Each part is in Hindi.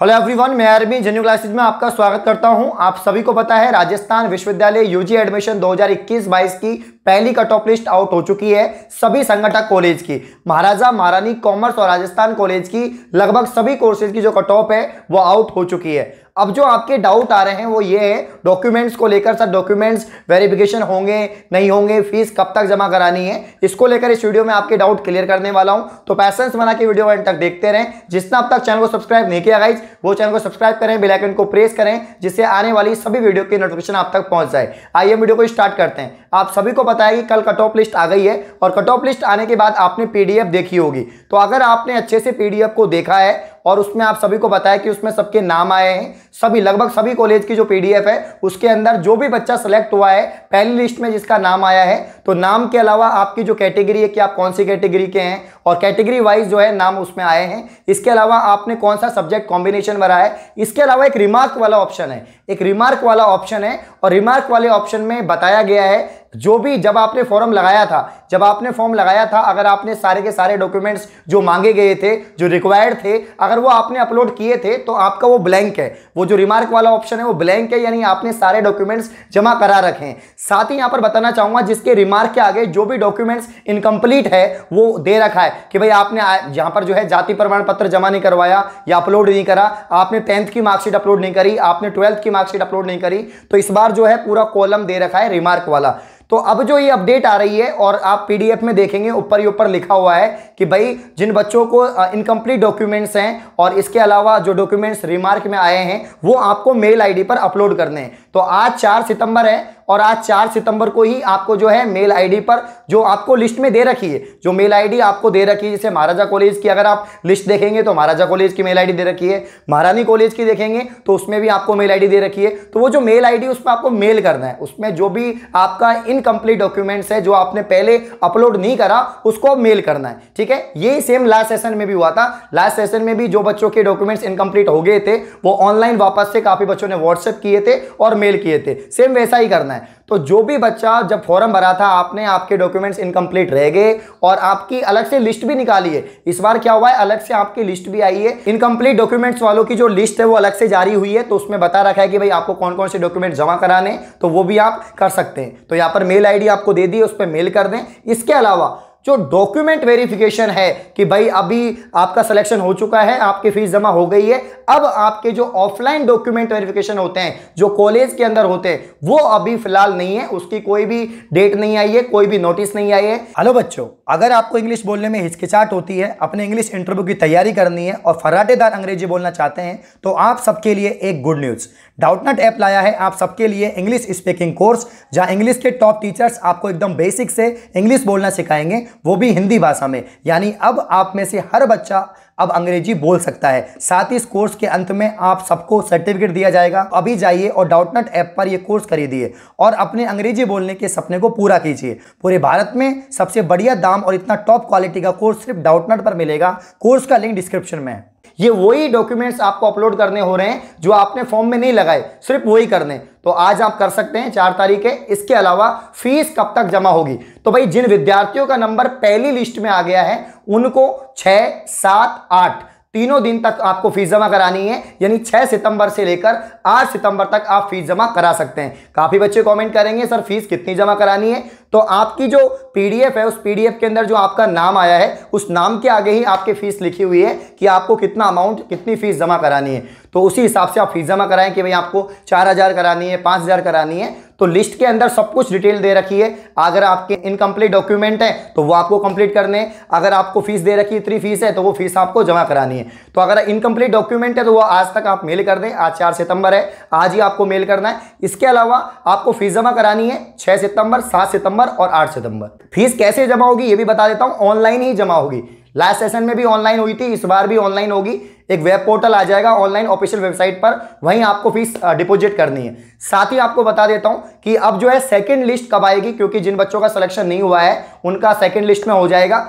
हेलो एवरीवन मैं अरबी जेन्यू क्लासेज में आपका स्वागत करता हूं आप सभी को पता है राजस्थान विश्वविद्यालय यूजी एडमिशन 2021-22 की पहली कट ऑफ लिस्ट आउट हो चुकी है सभी संगठक कॉलेज की महाराजा महारानी कॉमर्स और राजस्थान कॉलेज की लगभग सभी कोर्सेज की जो कट ऑफ है वो आउट हो चुकी है अब जो आपके डाउट आ रहे हैं वो ये है डॉक्यूमेंट्स को लेकर सर डॉक्यूमेंट्स वेरिफिकेशन होंगे नहीं होंगे फीस कब तक जमा करानी है इसको लेकर इस वीडियो में आपके डाउट क्लियर करने वाला हूं तो पैसेंस बना के वीडियो एंड तक देखते रहें जिसने अब तक चैनल को सब्सक्राइब नहीं किया गाइज वो चैनल को सब्सक्राइब करें बिलाइकन को प्रेस करें जिससे आने वाली सभी वीडियो की नोटिफिकेशन आप तक पहुंच जाए आइए वीडियो को स्टार्ट करते हैं आप सभी को पता है कि कल कट ऑफ लिस्ट आ गई है और कट ऑफ लिस्ट आने के बाद आपने पी देखी होगी तो अगर आपने अच्छे से पी को देखा है और उसमें आप सभी को बताया कि उसमें सबके नाम आए हैं सभी लगभग सभी कॉलेज की जो पीडीएफ है उसके अंदर जो भी बच्चा सेलेक्ट हुआ है पहली लिस्ट में जिसका नाम आया है तो नाम के अलावा आपकी जो कैटेगरी है कि आप कौन सी कैटेगरी के हैं और कैटेगरी वाइज जो है नाम उसमें आए हैं इसके अलावा आपने कौन सा सब्जेक्ट कॉम्बिनेशन भरा है इसके अलावा एक रिमार्क वाला ऑप्शन है एक रिमार्क वाला ऑप्शन है और रिमार्क वाले ऑप्शन में बताया गया है जो भी जब आपने फॉर्म लगाया था जब आपने फॉर्म लगाया था अगर आपने सारे के सारे डॉक्यूमेंट्स जो मांगे गए थे जो रिक्वायर्ड थे अगर वो आपने अपलोड किए थे तो आपका वो ब्लैंक है वो जो रिमार्क वाला ऑप्शन है वो ब्लैंक है यानी आपने सारे डॉक्यूमेंट्स जमा करा रखे हैं साथ ही यहाँ पर बताना चाहूँगा जिसके रिमार्क के आगे जो भी डॉक्यूमेंट्स इनकम्प्लीट है वो दे रखा है कि भाई आपने यहाँ पर जो है जाति प्रमाण पत्र जमा नहीं करवाया या अपलोड नहीं करा आपने टेंथ की मार्कशीट अपलोड नहीं करी आपने ट्वेल्थ की मार्कशीट अपलोड नहीं करी तो इस बार जो है पूरा कॉलम दे रखा है रिमार्क वाला तो अब जो ये अपडेट आ रही है और आप पीडीएफ में देखेंगे ऊपर ही ऊपर लिखा हुआ है कि भाई जिन बच्चों को इनकम्प्लीट डॉक्यूमेंट्स हैं और इसके अलावा जो डॉक्यूमेंट्स रिमार्क में आए हैं वो आपको मेल आईडी पर अपलोड करने हैं तो आज चार सितंबर है और आज चार सितंबर को ही आपको जो है मेल आईडी पर जो आपको लिस्ट में दे रखी है जो मेल आईडी आपको दे रखी है जैसे महाराजा कॉलेज की अगर आप लिस्ट देखेंगे तो महाराजा कॉलेज की मेल आईडी दे रखी है महारानी कॉलेज की देखेंगे तो उसमें भी आपको मेल आईडी दे रखी है तो वो जो मेल आईडी डी आपको मेल करना है उसमें जो भी आपका इनकम्प्लीट डॉक्यूमेंट्स है जो आपने पहले अपलोड नहीं करा उसको मेल करना है ठीक है यही सेम लास्ट सेशन में भी हुआ था लास्ट सेशन में भी जो बच्चों के डॉक्यूमेंट्स इनकम्प्लीट हो गए थे वो ऑनलाइन वापस से काफी बच्चों ने व्हाट्सएप किए थे और मेल किए थे सेम वैसा ही करना है है तो जो भी बच्चा जब फॉर्म भरा था आपने आपके डॉक्यूमेंट्स इनकम्प्लीट रह गए और आपकी अलग से लिस्ट भी निकाली है इस बार क्या हुआ है अलग से आपकी लिस्ट भी आई है इनकम्प्लीट डॉक्यूमेंट्स वालों की जो लिस्ट है वो अलग से जारी हुई है तो उसमें बता रखा है कि भाई आपको कौन कौन से डॉक्यूमेंट जमा कराने तो वो भी आप कर सकते हैं तो यहाँ पर मेल आई आपको दे दी उस पर मेल कर दें इसके अलावा जो डॉक्यूमेंट वेरिफिकेशन है कि भाई अभी आपका सिलेक्शन हो चुका है आपकी फीस जमा हो गई है अब आपके जो ऑफलाइन डॉक्यूमेंट वेरिफिकेशन होते हैं जो कॉलेज के अंदर होते हैं वो अभी फिलहाल नहीं है उसकी कोई भी डेट नहीं आई है कोई भी नोटिस नहीं आई है हेलो बच्चों अगर आपको इंग्लिश बोलने में हिचकिचाहट होती है अपने इंग्लिश इंटरव्यू की तैयारी करनी है और फराटेदार अंग्रेजी बोलना चाहते हैं तो आप सबके लिए एक गुड न्यूज़ डाउटनट ऐप लाया है आप सबके लिए इंग्लिश स्पीकिंग कोर्स जहां इंग्लिश के टॉप टीचर्स आपको एकदम बेसिक से इंग्लिश बोलना सिखाएंगे वो भी हिंदी भाषा में यानी अब आप में से हर बच्चा अब अंग्रेजी बोल सकता है साथ ही इस कोर्स के अंत में आप सबको सर्टिफिकेट दिया जाएगा अभी जाइए और डाउटनट ऐप पर यह कोर्स खरीदिए और अपने अंग्रेजी बोलने के सपने को पूरा कीजिए पूरे भारत में सबसे बढ़िया दाम और इतना टॉप क्वालिटी का कोर्स सिर्फ डाउटनट पर मिलेगा कोर्स का लिंक डिस्क्रिप्शन में है ये वही डॉक्यूमेंट्स आपको अपलोड करने हो रहे हैं जो आपने फॉर्म में नहीं लगाए सिर्फ वही करने तो आज आप कर सकते हैं चार तारीख है इसके अलावा फीस कब तक जमा होगी तो भाई जिन विद्यार्थियों का नंबर पहली लिस्ट में आ गया है उनको छ सात आठ तीनों दिन तक आपको फीस जमा करानी है यानी 6 सितंबर से लेकर 8 सितंबर तक आप फीस जमा करा सकते हैं काफ़ी बच्चे कमेंट करेंगे सर फीस कितनी जमा करानी है तो आपकी जो पीडीएफ है उस पीडीएफ के अंदर जो आपका नाम आया है उस नाम के आगे ही आपकी फीस लिखी हुई है कि आपको कितना अमाउंट कितनी फीस जमा करानी है तो उसी हिसाब से आप फीस जमा कराएं कि भाई आपको चार हज़ार करानी है पांच हज़ार करानी है तो लिस्ट के अंदर सब कुछ डिटेल दे रखी है अगर आपके इनकम्प्लीट डॉक्यूमेंट है तो वो आपको कंप्लीट करने हैं अगर आपको फीस दे रखी है इतनी फीस है तो वो फीस आपको जमा करानी है तो अगर इनकम्प्लीट डॉक्यूमेंट है तो वो आज तक आप मेल कर दें आज चार सितंबर है आज ही आपको मेल करना है इसके अलावा आपको फीस जमा करानी है छह सितंबर सात सितंबर सितंबर और आठ सितंबर फीस कैसे जमा होगी ये भी बता देता हूँ ऑनलाइन ही जमा होगी लास्ट सेशन में भी ऑनलाइन हुई थी इस बार भी ऑनलाइन होगी एक वेब पोर्टल आ जाएगा ऑनलाइन ऑफिशियल वेबसाइट पर वहीं आपको फीस डिपॉजिट करनी है साथ ही आपको बता देता हूं कि अब जो है सेकंड लिस्ट कब आएगी क्योंकि जिन बच्चों का सिलेक्शन नहीं हुआ है उनका सेकंड लिस्ट में हो जाएगा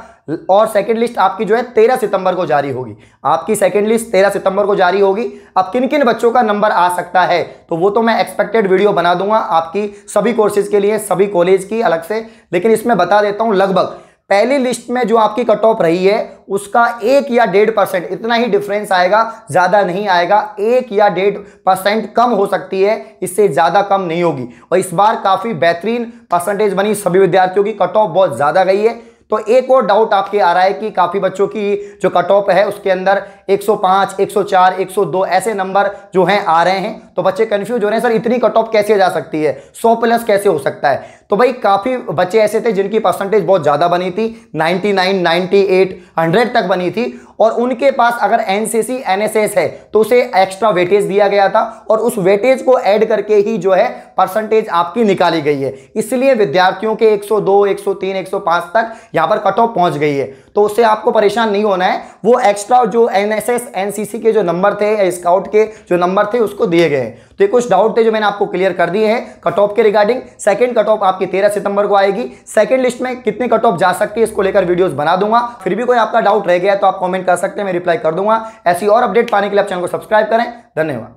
और सेकंड लिस्ट आपकी जो है तेरह सितंबर को जारी होगी आपकी सेकंड लिस्ट तेरह सितंबर को जारी होगी अब किन किन बच्चों का नंबर आ सकता है तो वो तो मैं एक्सपेक्टेड वीडियो बना दूंगा आपकी सभी कोर्सेज के लिए सभी कॉलेज की अलग से लेकिन इसमें बता देता हूं लगभग पहली लिस्ट में जो आपकी कट ऑफ रही है उसका एक या डेढ़ परसेंट इतना ही डिफरेंस आएगा ज़्यादा नहीं आएगा एक या डेढ़ परसेंट कम हो सकती है इससे ज़्यादा कम नहीं होगी और इस बार काफ़ी बेहतरीन परसेंटेज बनी सभी विद्यार्थियों की कट ऑफ बहुत ज़्यादा गई है तो एक और डाउट आपके आ रहा है कि काफ़ी बच्चों की जो कट ऑफ है उसके अंदर 105, 104, 102 ऐसे नंबर जो हैं आ रहे हैं तो बच्चे कंफ्यूज हो रहे हैं सर इतनी कट ऑफ कैसे जा सकती है 100 प्लस कैसे हो सकता है तो भाई काफ़ी बच्चे ऐसे थे जिनकी परसेंटेज बहुत ज़्यादा बनी थी 99, 98, 100 तक बनी थी और उनके पास अगर एनसीसी एनएसएस है तो उसे एक्स्ट्रा वेटेज दिया गया था और उस वेटेज को ऐड करके ही जो है परसेंटेज आपकी निकाली गई है इसलिए विद्यार्थियों के 102, 103, 105 तक यहां पर कट ऑफ पहुंच गई है तो उससे आपको परेशान नहीं होना है वो एक्स्ट्रा जो एनएसएस एनसीसी के जो नंबर थे स्काउट के जो नंबर थे उसको दिए गए तो ये कुछ डाउट थे जो मैंने आपको क्लियर कर दिए हैं कट ऑफ के रिगार्डिंग सेकंड कट ऑफ आपकी तेरह सितंबर को आएगी सेकंड लिस्ट में कितने कट ऑफ जा सकती है इसको लेकर वीडियोस बना दूंगा फिर भी कोई आपका डाउट रह गया तो आप कॉमेंट कर सकते हैं मैं रिप्लाई कर दूंगा ऐसी और अपडेट पाने के लिए आप चैनल को सब्सक्राइब करें धन्यवाद